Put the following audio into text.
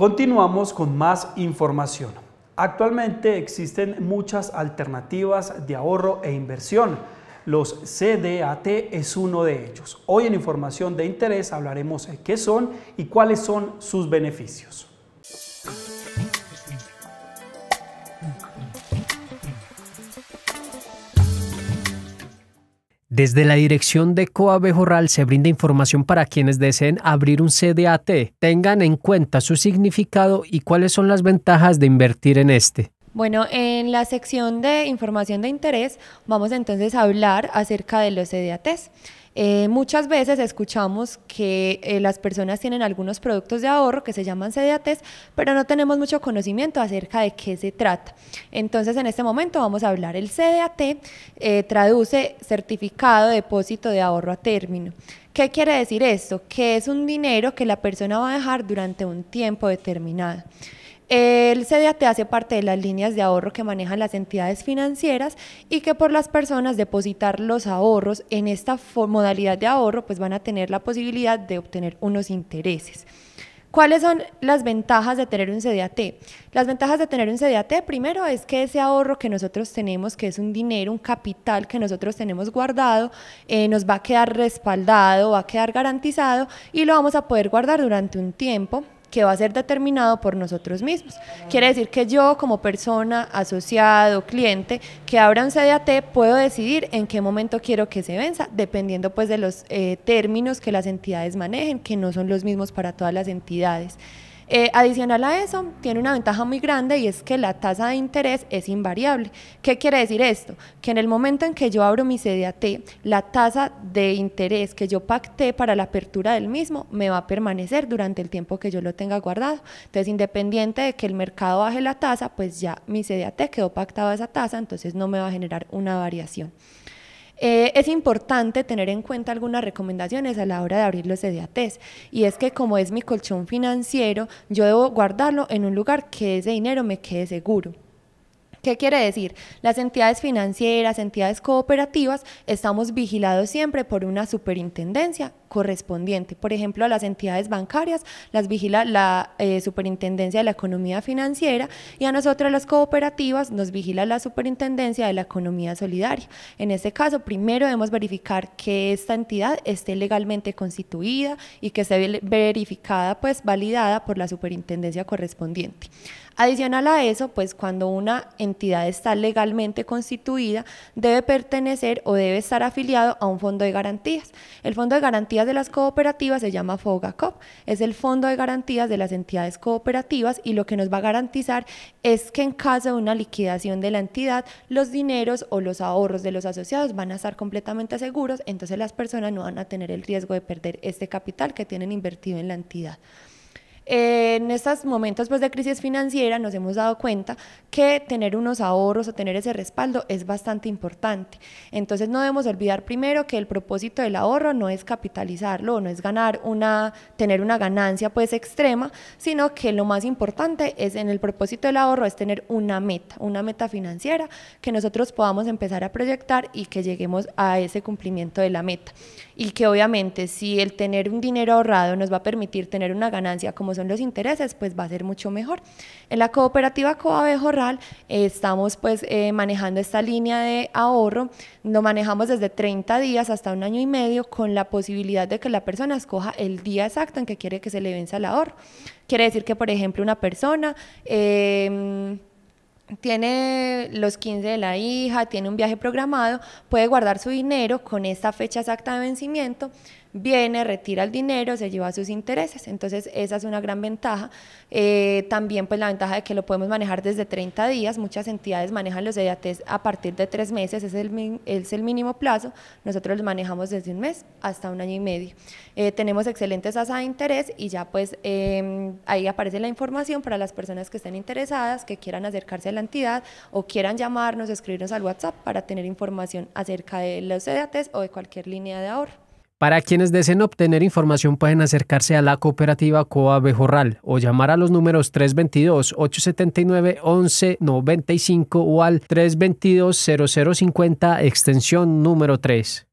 Continuamos con más información. Actualmente existen muchas alternativas de ahorro e inversión. Los CDAT es uno de ellos. Hoy en Información de Interés hablaremos de qué son y cuáles son sus beneficios. Desde la dirección de Coabejorral se brinda información para quienes deseen abrir un CDAT. Tengan en cuenta su significado y cuáles son las ventajas de invertir en este. Bueno, en la sección de información de interés vamos entonces a hablar acerca de los CDATs. Eh, muchas veces escuchamos que eh, las personas tienen algunos productos de ahorro que se llaman CDATs, pero no tenemos mucho conocimiento acerca de qué se trata. Entonces, en este momento vamos a hablar. El CDAT eh, traduce Certificado de Depósito de Ahorro a Término. ¿Qué quiere decir esto? Que es un dinero que la persona va a dejar durante un tiempo determinado. El CDAT hace parte de las líneas de ahorro que manejan las entidades financieras y que por las personas depositar los ahorros en esta modalidad de ahorro pues van a tener la posibilidad de obtener unos intereses. ¿Cuáles son las ventajas de tener un CDAT? Las ventajas de tener un CDAT, primero, es que ese ahorro que nosotros tenemos, que es un dinero, un capital que nosotros tenemos guardado, eh, nos va a quedar respaldado, va a quedar garantizado y lo vamos a poder guardar durante un tiempo que va a ser determinado por nosotros mismos. Quiere decir que yo como persona, asociado, cliente, que abra un CDAT, puedo decidir en qué momento quiero que se venza, dependiendo pues de los eh, términos que las entidades manejen, que no son los mismos para todas las entidades. Eh, adicional a eso, tiene una ventaja muy grande y es que la tasa de interés es invariable. ¿Qué quiere decir esto? Que en el momento en que yo abro mi CDAT, la tasa de interés que yo pacté para la apertura del mismo me va a permanecer durante el tiempo que yo lo tenga guardado. Entonces, independiente de que el mercado baje la tasa, pues ya mi CDAT quedó pactado a esa tasa, entonces no me va a generar una variación. Eh, es importante tener en cuenta algunas recomendaciones a la hora de abrir los EDATs y es que como es mi colchón financiero, yo debo guardarlo en un lugar que ese dinero me quede seguro. ¿Qué quiere decir? Las entidades financieras, entidades cooperativas, estamos vigilados siempre por una superintendencia correspondiente. Por ejemplo, a las entidades bancarias las vigila la eh, Superintendencia de la Economía Financiera y a nosotras las cooperativas nos vigila la Superintendencia de la Economía Solidaria. En este caso, primero debemos verificar que esta entidad esté legalmente constituida y que esté verificada, pues validada por la Superintendencia correspondiente. Adicional a eso, pues cuando una entidad está legalmente constituida, debe pertenecer o debe estar afiliado a un fondo de garantías. El fondo de garantías de las cooperativas se llama FOGACOP, es el fondo de garantías de las entidades cooperativas y lo que nos va a garantizar es que en caso de una liquidación de la entidad, los dineros o los ahorros de los asociados van a estar completamente seguros, entonces las personas no van a tener el riesgo de perder este capital que tienen invertido en la entidad en estos momentos pues, de crisis financiera nos hemos dado cuenta que tener unos ahorros o tener ese respaldo es bastante importante. Entonces no debemos olvidar primero que el propósito del ahorro no es capitalizarlo, no es ganar una, tener una ganancia pues extrema, sino que lo más importante es en el propósito del ahorro es tener una meta, una meta financiera que nosotros podamos empezar a proyectar y que lleguemos a ese cumplimiento de la meta. Y que obviamente si el tener un dinero ahorrado nos va a permitir tener una ganancia como se los intereses, pues va a ser mucho mejor. En la cooperativa Coabejorral eh, estamos pues eh, manejando esta línea de ahorro, lo manejamos desde 30 días hasta un año y medio con la posibilidad de que la persona escoja el día exacto en que quiere que se le venza el ahorro. Quiere decir que, por ejemplo, una persona... Em, tiene los 15 de la hija, tiene un viaje programado, puede guardar su dinero con esta fecha exacta de vencimiento, viene, retira el dinero, se lleva sus intereses. Entonces, esa es una gran ventaja. Eh, también, pues, la ventaja de que lo podemos manejar desde 30 días. Muchas entidades manejan los EDATs a partir de tres meses, es el, es el mínimo plazo. Nosotros los manejamos desde un mes hasta un año y medio. Eh, tenemos excelentes tasas de interés y ya, pues, em, ahí aparece la información para las personas que estén interesadas, que quieran acercarse a la entidad o quieran llamarnos, escribirnos al WhatsApp para tener información acerca de los EDATs o de cualquier línea de ahorro. Para quienes deseen obtener información pueden acercarse a la cooperativa Coa Bejorral o llamar a los números 322-879-1195 o al 322-0050 extensión número 3.